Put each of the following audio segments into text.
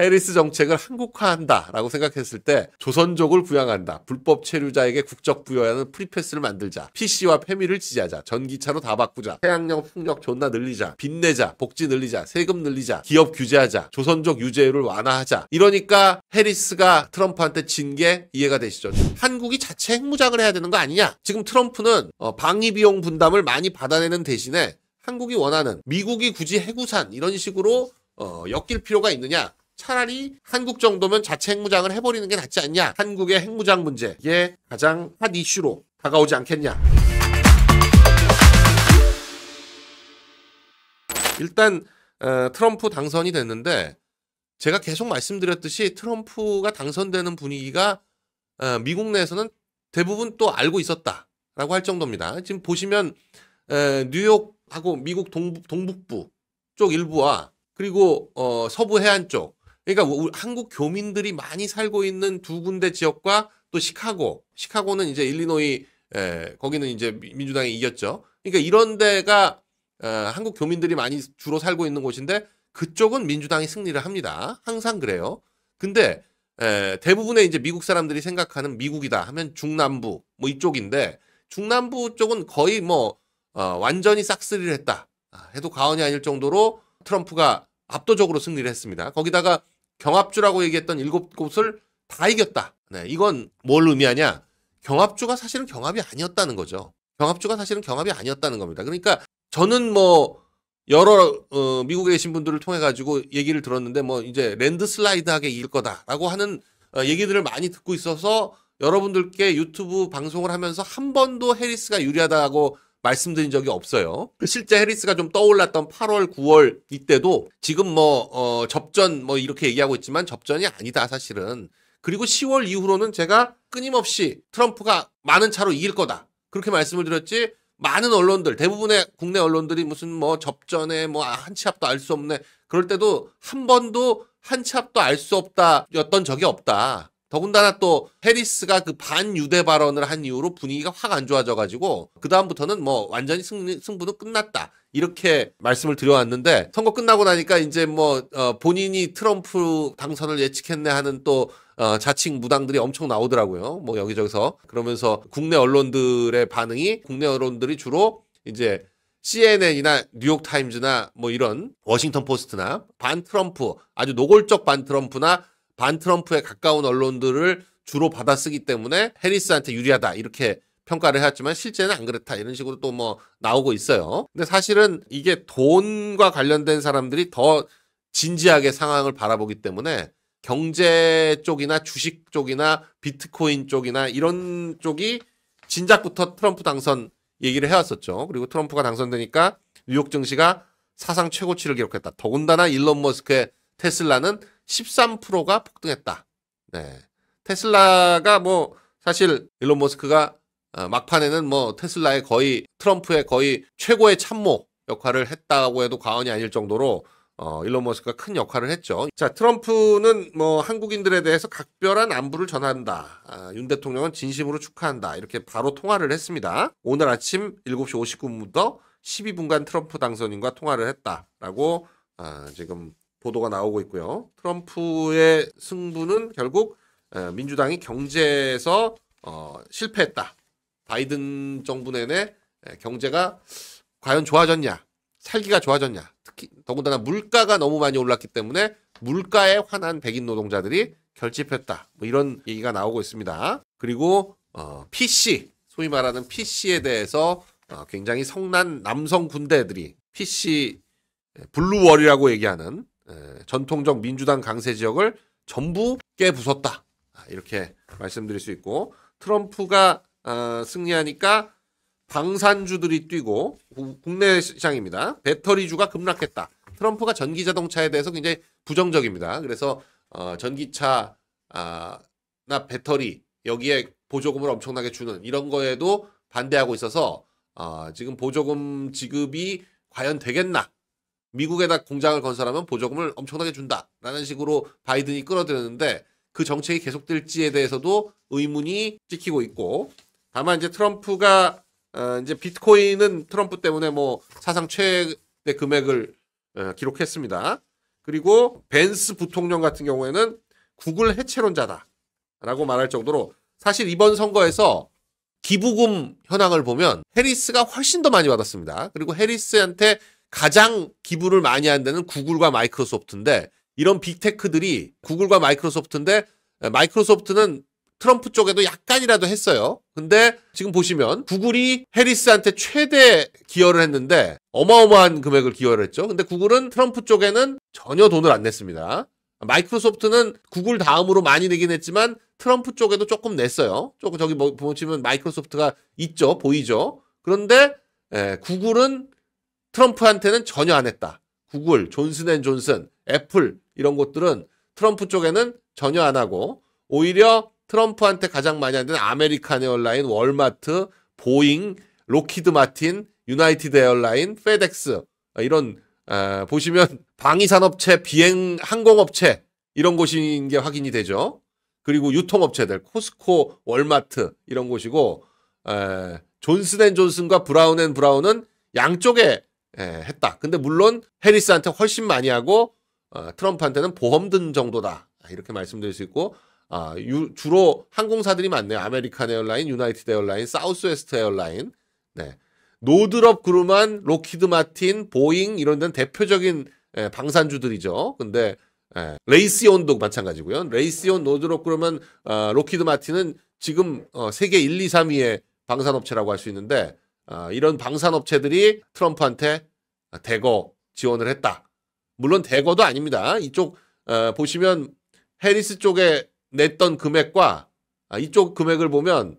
해리스 정책을 한국화한다라고 생각했을 때 조선족을 부양한다. 불법 체류자에게 국적 부여하는 프리패스를 만들자. PC와 페미를 지지하자. 전기차로 다 바꾸자. 태양력 풍력 존나 늘리자. 빚내자. 복지 늘리자. 세금 늘리자. 기업 규제하자. 조선족 유죄율을 완화하자. 이러니까 해리스가 트럼프한테 진 게 이해가 되시죠? 한국이 자체 핵무장을 해야 되는 거 아니냐? 지금 트럼프는 어, 방위 비용 분담을 많이 받아내는 대신에 한국이 원하는 미국이 굳이 해구산 이런 식으로 어, 엮일 필요가 있느냐? 차라리 한국 정도면 자체 핵무장을 해버리는 게 낫지 않냐. 한국의 핵무장 문제. 이 가장 핫 이슈로 다가오지 않겠냐. 일단 어, 트럼프 당선이 됐는데 제가 계속 말씀드렸듯이 트럼프가 당선되는 분위기가 어, 미국 내에서는 대부분 또 알고 있었다라고 할 정도입니다. 지금 보시면 에, 어, 뉴욕하고 미국 동부, 동북부 쪽 일부와 그리고 어, 서부 해안 쪽 그러니까 한국 교민들이 많이 살고 있는 두 군데 지역과 또 시카고, 시카고는 이제 일리노이 에, 거기는 이제 민주당이 이겼죠. 그러니까 이런 데가 에, 한국 교민들이 많이 주로 살고 있는 곳인데 그쪽은 민주당이 승리를 합니다. 항상 그래요. 근데 에, 대부분의 이제 미국 사람들이 생각하는 미국이다 하면 중남부 뭐 이쪽인데 중남부 쪽은 거의 뭐 어, 완전히 싹쓸이를 했다 아, 해도 과언이 아닐 정도로 트럼프가 압도적으로 승리를 했습니다. 거기다가 경합주라고 얘기했던 일곱 곳을 다 이겼다. 네, 이건 뭘 의미하냐? 경합주가 사실은 경합이 아니었다는 거죠. 경합주가 사실은 경합이 아니었다는 겁니다. 그러니까 저는 뭐 여러 어, 미국에 계신 분들을 통해 가지고 얘기를 들었는데 뭐 이제 랜드슬라이드하게 이길 거다라고 하는 어, 얘기들을 많이 듣고 있어서 여러분들께 유튜브 방송을 하면서 한 번도 해리스가 유리하다고 말씀드린 적이 없어요. 그 실제 해리스가 좀 떠올랐던 8월, 9월 이때도 지금 뭐, 어, 접전 뭐 이렇게 얘기하고 있지만 접전이 아니다, 사실은. 그리고 10월 이후로는 제가 끊임없이 트럼프가 많은 차로 이길 거다. 그렇게 말씀을 드렸지 많은 언론들, 대부분의 국내 언론들이 무슨 뭐 접전에 뭐 한 치 앞도 알 수 없네. 그럴 때도 한 번도 한 치 앞도 알 수 없다였던 적이 없다. 더군다나 또 해리스가 그 반유대 발언을 한 이후로 분위기가 확 안 좋아져가지고 그 다음부터는 뭐 완전히 승리, 승부는 끝났다 이렇게 말씀을 드려왔는데 선거 끝나고 나니까 이제 뭐 어, 본인이 트럼프 당선을 예측했네 하는 또 어, 자칭 무당들이 엄청 나오더라고요. 뭐 여기저기서 그러면서 국내 언론들의 반응이 국내 언론들이 주로 이제 CNN이나 뉴욕 타임즈나 뭐 이런 워싱턴 포스트나 반 트럼프 아주 노골적 반 트럼프나 반 트럼프에 가까운 언론들을 주로 받아쓰기 때문에 해리스한테 유리하다 이렇게 평가를 해왔지만 실제는 안 그렇다 이런 식으로 또 뭐 나오고 있어요. 근데 사실은 이게 돈과 관련된 사람들이 더 진지하게 상황을 바라보기 때문에 경제 쪽이나 주식 쪽이나 비트코인 쪽이나 이런 쪽이 진작부터 트럼프 당선 얘기를 해왔었죠. 그리고 트럼프가 당선되니까 뉴욕 증시가 사상 최고치를 기록했다. 더군다나 일론 머스크의 테슬라는 13%가 폭등했다. 네. 테슬라가 뭐 사실 일론 머스크가 어, 막판에는 뭐 테슬라의 거의 트럼프의 거의 최고의 참모 역할을 했다고 해도 과언이 아닐 정도로 어, 일론 머스크가 큰 역할을 했죠. 자, 트럼프는 뭐 한국인들에 대해서 각별한 안부를 전한다. 아, 윤 대통령은 진심으로 축하한다. 이렇게 바로 통화를 했습니다. 오늘 아침 7시 59분부터 12분간 트럼프 당선인과 통화를 했다라고 아, 지금 보도가 나오고 있고요. 트럼프의 승부는 결국 민주당이 경제에서 어, 실패했다. 바이든 정부 내내 경제가 과연 좋아졌냐, 살기가 좋아졌냐. 특히 더군다나 물가가 너무 많이 올랐기 때문에 물가에 화난 백인 노동자들이 결집했다. 뭐 이런 얘기가 나오고 있습니다. 그리고 어, PC 소위 말하는 PC에 대해서 어, 굉장히 성난 남성 군대들이 PC 블루월이라고 얘기하는 전통적 민주당 강세 지역을 전부 깨부쉈다 아, 이렇게 말씀드릴 수 있고 트럼프가 아, 승리하니까 방산주들이 뛰고 국내 시장입니다. 배터리주가 급락했다. 트럼프가 전기 자동차에 대해서 굉장히 부정적입니다. 그래서 어, 전기차나 아, 배터리 여기에 보조금을 엄청나게 주는 이런 거에도 반대하고 있어서 어, 지금 보조금 지급이 과연 되겠나 미국에다 공장을 건설하면 보조금을 엄청나게 준다라는 식으로 바이든이 끌어들였는데 그 정책이 계속될지에 대해서도 의문이 찍히고 있고 다만 이제 트럼프가 어, 이제 비트코인은 트럼프 때문에 뭐 사상 최대 금액을 어, 기록했습니다. 그리고 벤스 부통령 같은 경우에는 구글 해체론자다라고 말할 정도로 사실 이번 선거에서 기부금 현황을 보면 해리스가 훨씬 더 많이 받았습니다. 그리고 해리스한테 가장 기부를 많이 한 데는 구글과 마이크로소프트인데 이런 빅테크들이 구글과 마이크로소프트인데 마이크로소프트는 트럼프 쪽에도 약간이라도 했어요. 근데 지금 보시면 구글이 해리스한테 최대 기여를 했는데 어마어마한 금액을 기여를 했죠. 근데 구글은 트럼프 쪽에는 전혀 돈을 안 냈습니다. 마이크로소프트는 구글 다음으로 많이 내긴 했지만 트럼프 쪽에도 조금 냈어요. 조금 저기 뭐 보시면 마이크로소프트가 있죠. 보이죠. 그런데 예, 구글은 트럼프한테는 전혀 안 했다. 구글, 존슨앤존슨, 애플 이런 것들은 트럼프 쪽에는 전혀 안 하고 오히려 트럼프한테 가장 많이 하는 아메리칸 에어라인, 월마트, 보잉, 로키드 마틴, 유나이티드 에어라인, 페덱스 이런 에, 아, 보시면 방위산업체, 비행 항공업체 이런 곳인 게 확인이 되죠. 그리고 유통업체들 코스코, 월마트 이런 곳이고 에, 존슨앤존슨과 브라운앤브라운은 양쪽에 예, 했다. 근데 물론 해리스한테 훨씬 많이 하고 어, 트럼프한테는 보험 든 정도다. 이렇게 말씀드릴 수 있고 아, 유, 주로 항공사들이 많네요. 아메리칸 에어라인, 유나이티드 에어라인, 사우스웨스트 에어라인. 네. 노드롭 그룹만 로키드 마틴, 보잉 이런 데는 대표적인 예, 방산주들이죠. 근데 예, 레이시온도 마찬가지고요. 레이시온 노드롭 그룹은 어, 로키드 마틴은 지금 어, 세계 1, 2, 3위의 방산업체라고 할 수 있는데 아, 이런 방산업체들이 트럼프한테 대거 지원을 했다. 물론 대거도 아닙니다. 이쪽 어, 보시면 해리스 쪽에 냈던 금액과 아, 이쪽 금액을 보면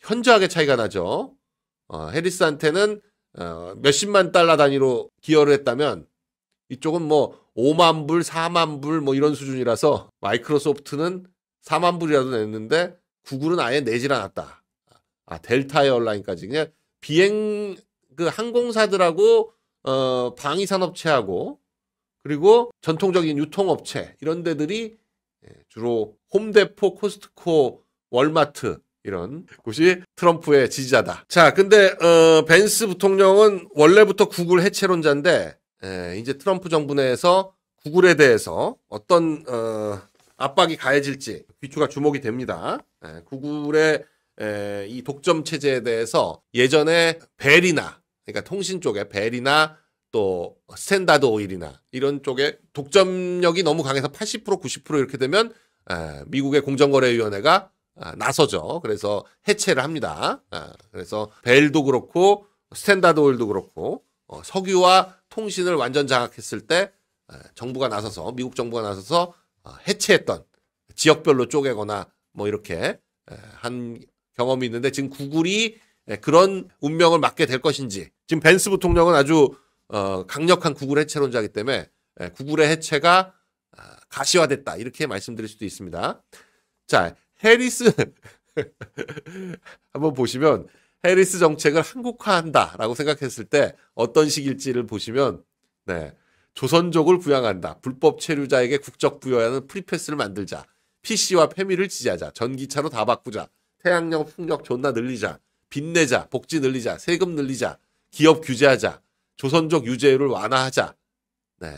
현저하게 차이가 나죠. 어, 해리스한테는 어, 몇십만 달러 단위로 기여를 했다면 이쪽은 뭐 5만 불, 4만 불 뭐 이런 수준이라서 마이크로소프트는 4만 불이라도 냈는데 구글은 아예 내질 않았다. 아 델타 에어라인까지 그냥 비행 그 항공사들하고 어 방위 산업체하고 그리고 전통적인 유통업체 이런 데들이 예, 주로 홈데포, 코스트코, 월마트 이런 곳이 트럼프의 지지자다. 자, 근데 어, 벤스 부통령은 원래부터 구글 해체론자인데 에, 예, 이제 트럼프 정부 내에서 구글에 대해서 어떤 어, 압박이 가해질지 귀추가 주목이 됩니다. 에, 예, 구글의 에, 이 독점 체제에 대해서 예전에 벨이나 그러니까 통신 쪽에 벨이나 또 스탠다드 오일이나 이런 쪽에 독점력이 너무 강해서 80% 90% 이렇게 되면 에, 미국의 공정거래위원회가 아, 나서죠. 그래서 해체를 합니다. 아, 그래서 벨도 그렇고 스탠다드 오일도 그렇고 어, 석유와 통신을 완전 장악했을 때 에, 정부가 나서서 미국 정부가 나서서 어, 해체했던 지역별로 쪼개거나 뭐 이렇게 한 경험이 있는데 지금 구글이 예, 그런 운명을 맞게 될 것인지 지금 벤스 부통령은 아주 어, 강력한 구글 해체론자이기 때문에 예, 구글의 해체가 아, 가시화됐다 이렇게 말씀드릴 수도 있습니다. 자 해리스 한번 보시면 해리스 정책을 한국화한다라고 생각했을 때 어떤 식일지를 보시면 네 조선족을 부양한다 불법 체류자에게 국적 부여하는 프리패스를 만들자 PC와 페미를 지지하자 전기차로 다 바꾸자 태양력 풍력 존나 늘리자. 빚내자. 복지 늘리자. 세금 늘리자. 기업 규제하자. 조선족 유죄율을 완화하자. 네.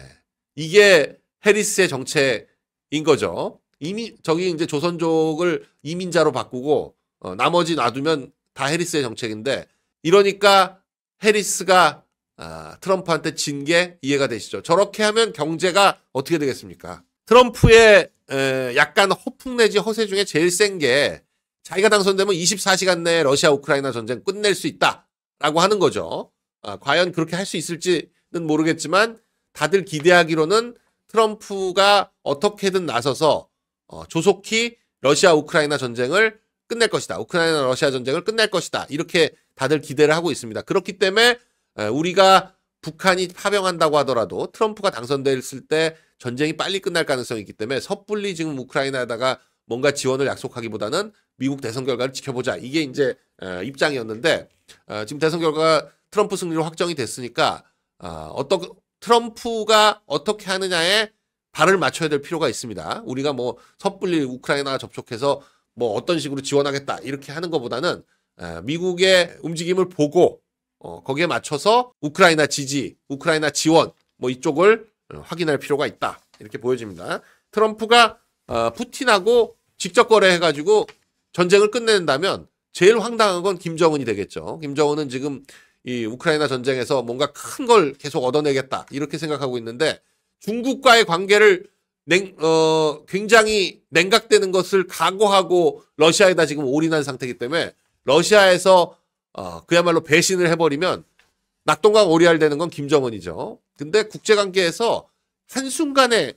이게 해리스의 정책인 거죠. 이미 저기 이제 조선족을 이민자로 바꾸고 어, 나머지 놔두면 다 해리스의 정책인데 이러니까 해리스가 아, 트럼프한테 진 게 이해가 되시죠? 저렇게 하면 경제가 어떻게 되겠습니까? 트럼프의 에, 약간 허풍 내지 허세 중에 제일 센게 자기가 당선되면 24시간 내에 러시아 우크라이나 전쟁 끝낼 수 있다라고 하는 거죠. 아, 과연 그렇게 할 수 있을지는 모르겠지만 다들 기대하기로는 트럼프가 어떻게든 나서서 어, 조속히 러시아 우크라이나 전쟁을 끝낼 것이다. 우크라이나 러시아 전쟁을 끝낼 것이다. 이렇게 다들 기대를 하고 있습니다. 그렇기 때문에 우리가 북한이 파병한다고 하더라도 트럼프가 당선됐을 때 전쟁이 빨리 끝날 가능성이 있기 때문에 섣불리 지금 우크라이나에다가 뭔가 지원을 약속하기보다는 미국 대선 결과를 지켜보자 이게 이제 입장이었는데 어, 지금 대선 결과가 트럼프 승리로 확정이 됐으니까 어, 어떻게 트럼프가 어떻게 하느냐에 발을 맞춰야 될 필요가 있습니다. 우리가 뭐 섣불리 우크라이나 접촉해서 뭐 어떤 식으로 지원하겠다 이렇게 하는 것보다는 미국의 움직임을 보고 어, 거기에 맞춰서 우크라이나 지지, 우크라이나 지원 뭐 이쪽을 확인할 필요가 있다 이렇게 보여집니다. 트럼프가 푸틴하고 직접 거래해가지고 전쟁을 끝낸다면 제일 황당한 건 김정은이 되겠죠. 김정은은 지금 이 우크라이나 전쟁에서 뭔가 큰 걸 계속 얻어내겠다 이렇게 생각하고 있는데 중국과의 관계를 냉, 어, 굉장히 냉각되는 것을 각오하고 러시아에다 지금 올인한 상태이기 때문에 러시아에서 어, 그야말로 배신을 해버리면 낙동강 오리알 되는 건 김정은이죠. 근데 국제관계에서 한순간에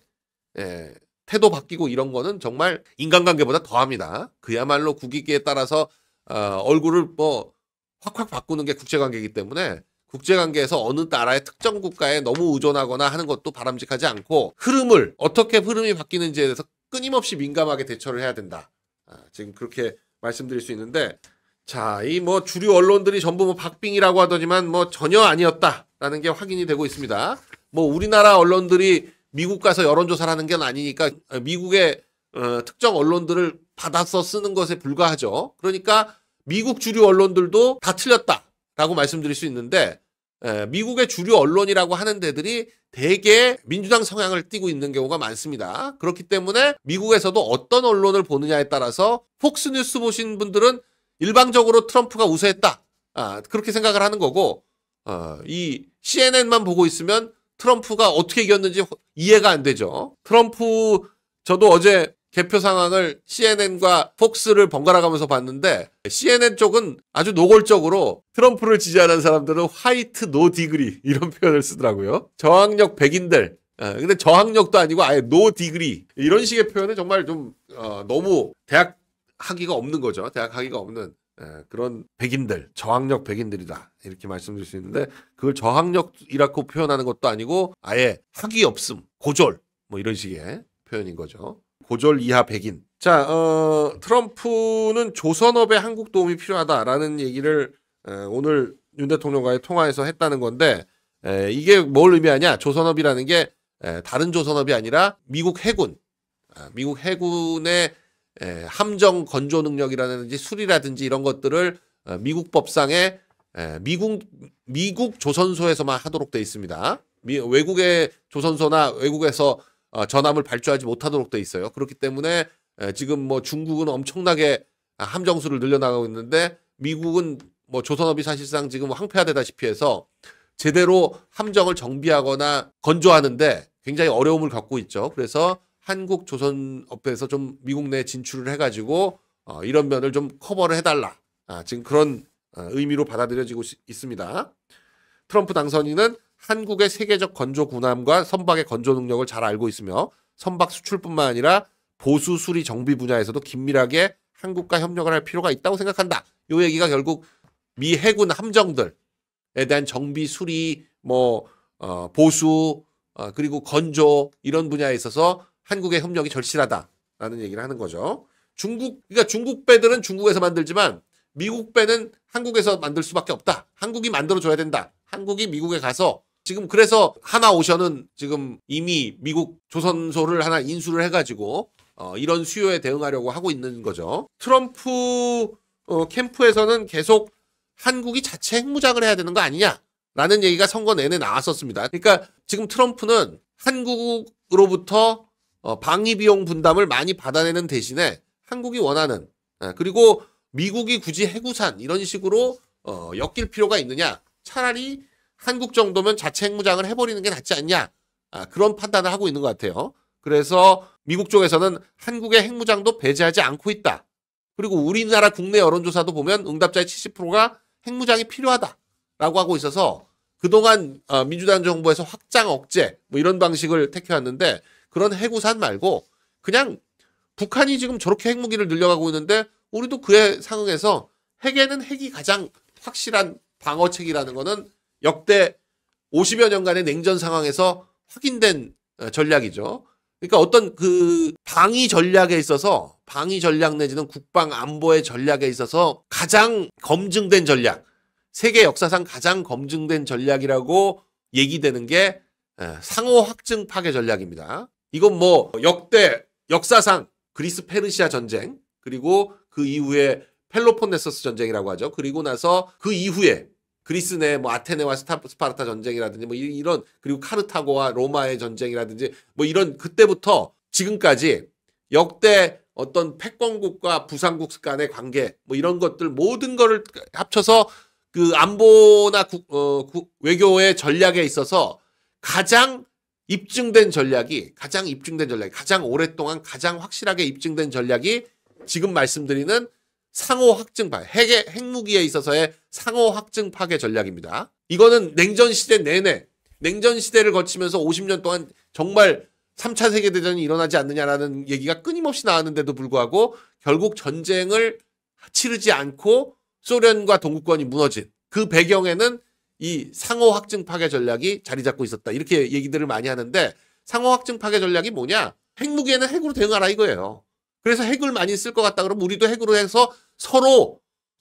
예, 태도 바뀌고 이런 거는 정말 인간관계보다 더합니다. 그야말로 국익에 따라서 어, 얼굴을 뭐 확확 바꾸는 게 국제관계이기 때문에 국제관계에서 어느 나라의 특정 국가에 너무 의존하거나 하는 것도 바람직하지 않고 흐름을 어떻게 흐름이 바뀌는지에 대해서 끊임없이 민감하게 대처를 해야 된다. 아, 지금 그렇게 말씀드릴 수 있는데 자, 이 뭐 주류 언론들이 전부 뭐 박빙이라고 하더니만 뭐 전혀 아니었다라는 게 확인이 되고 있습니다. 뭐 우리나라 언론들이 미국 가서 여론조사를 하는 건 아니니까 미국의 어, 특정 언론들을 받아서 쓰는 것에 불과하죠. 그러니까 미국 주류 언론들도 다 틀렸다라고 말씀드릴 수 있는데 에, 미국의 주류 언론이라고 하는 데들이 대개 민주당 성향을 띠고 있는 경우가 많습니다. 그렇기 때문에 미국에서도 어떤 언론을 보느냐에 따라서 폭스뉴스 보신 분들은 일방적으로 트럼프가 우세했다. 아, 그렇게 생각을 하는 거고, 어, 이 CNN만 보고 있으면 트럼프가 어떻게 이겼는지 이해가 안 되죠. 트럼프 저도 어제 개표 상황을 CNN과 폭스를 번갈아 가면서 봤는데 CNN 쪽은 아주 노골적으로 트럼프를 지지하는 사람들은 화이트 노 디그리 이런 표현을 쓰더라고요. 저항력 백인들. 아, 근데 저항력도 아니고 아예 노 디그리 이런 식의 표현은 정말 좀 어, 너무 대학 학위가 없는 거죠. 대학 학위가 없는 예, 그런 백인들 저항력 백인들이다 이렇게 말씀드릴 수 있는데 그걸 저항력이라고 표현하는 것도 아니고 아예 학이 없음 고졸 뭐 이런 식의 표현인 거죠 고졸 이하 백인 자 어, 트럼프는 조선업에 한국 도움이 필요하다라는 얘기를 에, 오늘 윤 대통령과의 통화에서 했다는 건데 에, 이게 뭘 의미하냐 조선업이라는 게 에, 다른 조선업이 아니라 미국 해군 아, 미국 해군의 예, 함정 건조 능력이라든지 술이라든지 이런 것들을 어, 미국 법상에 예, 미국 미국 조선소에서만 하도록 돼 있습니다. 미, 외국의 조선소나 외국에서 어, 전함을 발주하지 못하도록 돼 있어요. 그렇기 때문에 에, 예, 지금 뭐 중국은 엄청나게 함정수를 늘려나가고 있는데 미국은 뭐 조선업이 사실상 지금 황폐화되다시피 해서 제대로 함정을 정비하거나 건조하는데 굉장히 어려움을 겪고 있죠. 그래서 한국 조선업에서좀 미국 내 진출을 해가지고 어, 이런 면을 좀 커버를 해달라. 아, 지금 그런 어, 의미로 받아들여지고 시, 있습니다. 트럼프 당선인은 한국의 세계적 건조 군함과 선박의 건조 능력을 잘 알고 있으며 선박 수출뿐만 아니라 보수 수리 정비 분야에서도 긴밀하게 한국과 협력을 할 필요가 있다고 생각한다. 요 얘기가 결국 미 해군 함정들에 대한 정비 수리 뭐 어, 보수 어, 그리고 건조 이런 분야에 있어서 한국의 협력이 절실하다라는 얘기를 하는 거죠. 중국 그러니까 중국 배들은 중국에서 만들지만 미국 배는 한국에서 만들 수밖에 없다. 한국이 만들어 줘야 된다. 한국이 미국에 가서 지금 그래서 하나 오션은 지금 이미 미국 조선소를 하나 인수를 해가지고 어, 이런 수요에 대응하려고 하고 있는 거죠. 트럼프 어, 캠프에서는 계속 한국이 자체 핵무장을 해야 되는 거 아니냐라는 얘기가 선거 내내 나왔었습니다. 그러니까 지금 트럼프는 한국으로부터 어, 방위 비용 분담을 많이 받아내는 대신에 한국이 원하는 예, 그리고 미국이 굳이 해구산 이런 식으로 어, 엮일 필요가 있느냐 차라리 한국 정도면 자체 핵무장을 해버리는 게 낫지 않냐 아, 그런 판단을 하고 있는 것 같아요. 그래서 미국 쪽에서는 한국의 핵무장도 배제하지 않고 있다. 그리고 우리나라 국내 여론조사도 보면 응답자의 70%가 핵무장이 필요하다라고 하고 있어서 그동안 어, 민주당 정부에서 확장 억제 뭐 이런 방식을 택해왔는데 그런 해구산 말고 그냥 북한이 지금 저렇게 핵무기를 늘려가고 있는데 우리도 그에 상응해서 핵에는 핵이 가장 확실한 방어책이라는 거는 역대 50여 년간의 냉전 상황에서 확인된 어, 전략이죠. 그러니까 어떤 그 방위 전략에 있어서 방위 전략 내지는 국방 안보의 전략에 있어서 가장 검증된 전략, 세계 역사상 가장 검증된 전략이라고 얘기되는 게 상호 확증 파괴 전략입니다. 이건 뭐 역대 역사상 그리스 페르시아 전쟁 그리고 그 이후에 펠로폰네소스 전쟁이라고 하죠. 그리고 나서 그 이후에 그리스 내 뭐 아테네와 스파르타 전쟁이라든지 뭐 이런 그리고 카르타고와 로마의 전쟁이라든지 뭐 이런 그때부터 지금까지 역대 어떤 패권국과 부상국 간의 관계 뭐 이런 것들 모든 거를 합쳐서 그 안보나 국, 어, 국, 외교의 전략에 있어서 가장 입증된 전략이 가장 입증된 전략이 가장 오랫동안 가장 확실하게 입증된 전략이 지금 말씀드리는 상호 확증 파괴 핵의 핵무기에 있어서의 상호 확증 파괴 전략입니다. 이거는 냉전 시대 내내 냉전 시대를 거치면서 50년 동안 정말 3차 세계 대전이 일어나지 않느냐라는 얘기가 끊임없이 나왔는데도 불구하고 결국 전쟁을 치르지 않고 소련과 동구권이 무너진 그 배경에는 이 상호 확증 파괴 전략이 자리 잡고 있었다. 이렇게 얘기들을 많이 하는데 상호 확증 파괴 전략이 뭐냐? 핵무기에는 핵으로 대응하라 이거예요. 그래서 핵을 많이 쓸 것 같다 그러면 우리도 핵으로 해서 서로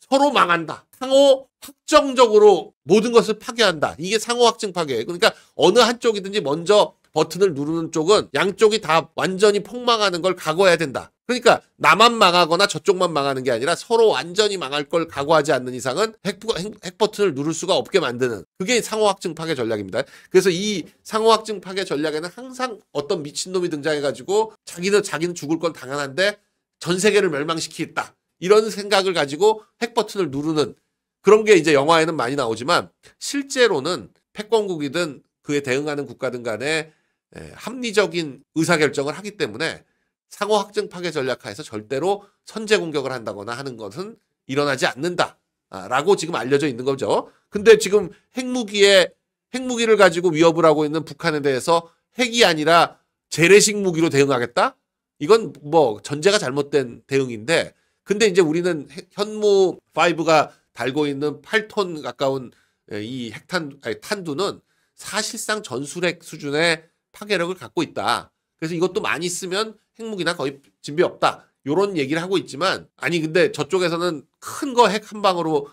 서로 망한다. 상호 확정적으로 모든 것을 파괴한다. 이게 상호 확증 파괴예요. 그러니까 어느 한쪽이든지 먼저 버튼을 누르는 쪽은 양쪽이 다 완전히 폭망하는 걸 각오해야 된다. 그러니까 나만 망하거나 저쪽만 망하는 게 아니라 서로 완전히 망할 걸 각오하지 않는 이상은 핵, 핵, 핵 버튼을 누를 수가 없게 만드는 그게 상호확증 파괴 전략입니다. 그래서 이 상호확증 파괴 전략에는 항상 어떤 미친놈이 등장해가지고 자기는 자기는 죽을 건 당연한데 전 세계를 멸망시키겠다 이런 생각을 가지고 핵 버튼을 누르는 그런 게 이제 영화에는 많이 나오지만 실제로는 패권국이든 그에 대응하는 국가든 간에 예, 합리적인 의사결정을 하기 때문에 상호 확증 파괴 전략하에서 절대로 선제 공격을 한다거나 하는 것은 일어나지 않는다라고 지금 알려져 있는 거죠. 근데 지금 핵무기에 핵무기를 가지고 위협을 하고 있는 북한에 대해서 핵이 아니라 재래식 무기로 대응하겠다? 이건 뭐 전제가 잘못된 대응인데 근데 이제 우리는 현무 5가 달고 있는 8톤 가까운 예, 이 핵탄 아니, 탄두는 사실상 전술핵 수준의 파괴력을 갖고 있다. 그래서 이것도 많이 쓰면 핵무기나 거의 준비 없다. 요런 얘기를 하고 있지만 아니 근데 저쪽에서는 큰 거 핵 한 방으로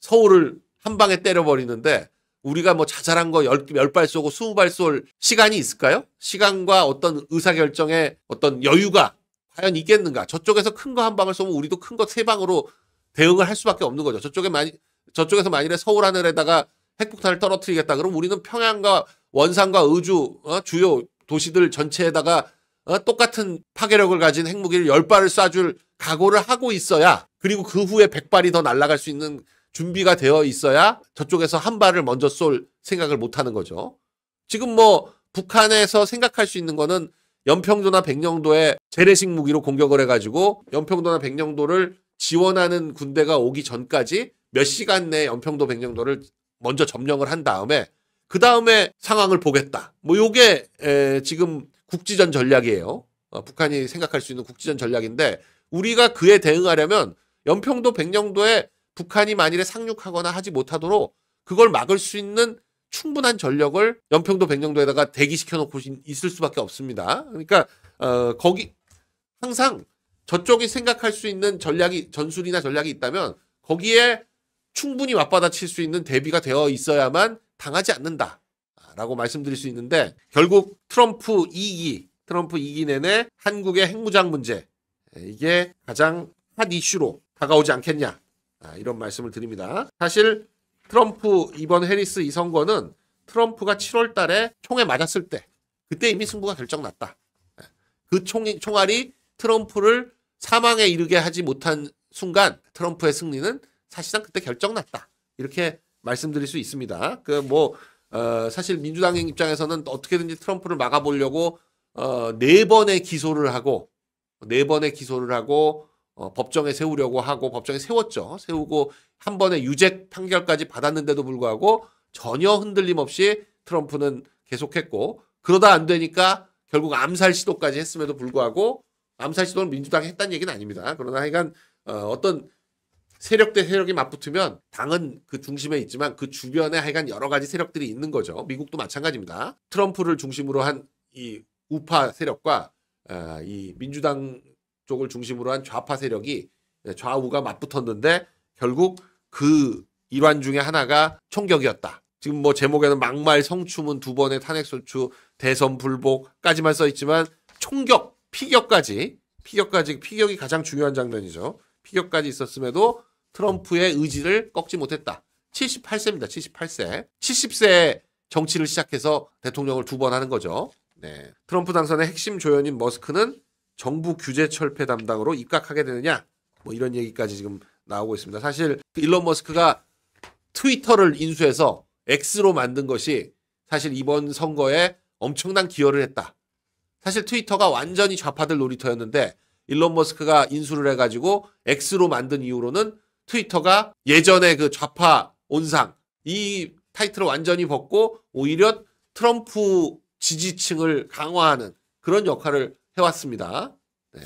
서울을 한 방에 때려버리는데 우리가 뭐 자잘한 거 10, 10발 쏘고 20발 쏠 시간이 있을까요? 시간과 어떤 의사결정에 어떤 여유가 과연 있겠는가? 저쪽에서 큰 거 한 방을 쏘면 우리도 큰 거 세 방으로 대응을 할 수밖에 없는 거죠. 저쪽에 많이 저쪽에서 만일에 서울 하늘에다가 핵폭탄을 떨어뜨리겠다 그러면 우리는 평양과 원산과 의주 어? 주요 도시들 전체에다가 어? 똑같은 파괴력을 가진 핵무기를 열발을 쏴줄 각오를 하고 있어야 그리고 그 후에 백발이 더 날아갈 수 있는 준비가 되어 있어야 저쪽에서 한 발을 먼저 쏠 생각을 못 하는 거죠. 지금 뭐 북한에서 생각할 수 있는 거는 연평도나 백령도에 재래식 무기로 공격을 해가지고 연평도나 백령도를 지원하는 군대가 오기 전까지 몇 시간 내에 연평도 백령도를 먼저 점령을 한 다음에 그 다음에 상황을 보겠다. 뭐 요게 에, 지금 국지전 전략이에요. 어, 북한이 생각할 수 있는 국지전 전략인데 우리가 그에 대응하려면 연평도 백령도에 북한이 만일에 상륙하거나 하지 못하도록 그걸 막을 수 있는 충분한 전력을 연평도 백령도에다가 대기시켜 놓고 있을 수밖에 없습니다. 그러니까 어, 거기 항상 저쪽이 생각할 수 있는 전략이 전술이나 전략이 있다면 거기에 충분히 맞받아칠 수 있는 대비가 되어 있어야만 당하지 않는다라고 말씀드릴 수 있는데 결국 트럼프 2기 트럼프 2기 내내 한국의 핵무장 문제 이게 가장 핫 이슈로 다가오지 않겠냐 아, 이런 말씀을 드립니다. 사실 트럼프 이번 해리스 이 선거는 트럼프가 7월 달에 총에 맞았을 때 그때 이미 승부가 결정났다. 예, 그 총, 이 총알이 트럼프를 사망에 이르게 하지 못한 순간 트럼프의 승리는 사실상 그때 결정났다. 이렇게 말씀드릴 수 있습니다. 그뭐 어, 사실 민주당 입장에서는 어떻게든지 트럼프를 막아보려고 어, 네 번의 기소를 하고 네 번의 기소를 하고 어, 법정에 세우려고 하고 법정에 세웠죠. 세우고 한 번의 유죄 판결까지 받았는데도 불구하고 전혀 흔들림 없이 트럼프는 계속했고 그러다 안 되니까 결국 암살 시도까지 했음에도 불구하고 암살 시도는 민주당이 했다는 얘기는 아닙니다. 그러나 하여간 어, 어떤 세력 대 세력이 맞붙으면 당은 그 중심에 있지만 그 주변에 하여간 여러 가지 세력들이 있는 거죠. 미국도 마찬가지입니다. 트럼프를 중심으로 한 이 우파 세력과 아, 이 민주당 쪽을 중심으로 한 좌파 세력이 예, 좌우가 맞붙었는데 결국 그 일환 중에 하나가 총격이었다. 지금 뭐 제목에는 막말 성추문 두 번의 탄핵소추 대선 불복까지만 써 있지만 총격 피격까지 피격까지 피격이 가장 중요한 장면이죠. 피격까지 있었음에도 트럼프의 의지를 꺾지 못했다. 78세입니다. 78세. 70세에 정치를 시작해서 대통령을 두 번 하는 거죠. 네. 트럼프 당선의 핵심 조연인 머스크는 정부 규제 철폐 담당으로 입각하게 되느냐? 뭐 이런 얘기까지 지금 나오고 있습니다. 사실 일론 머스크가 트위터를 인수해서 X로 만든 것이 사실 이번 선거에 엄청난 기여를 했다. 사실 트위터가 완전히 좌파들 놀이터였는데 일론 머스크가 인수를 해가지고 X로 만든 이후로는 트위터가 예전에 그 좌파 온상 이 타이틀을 완전히 벗고 오히려 트럼프 지지층을 강화하는 그런 역할을 해왔습니다. 네.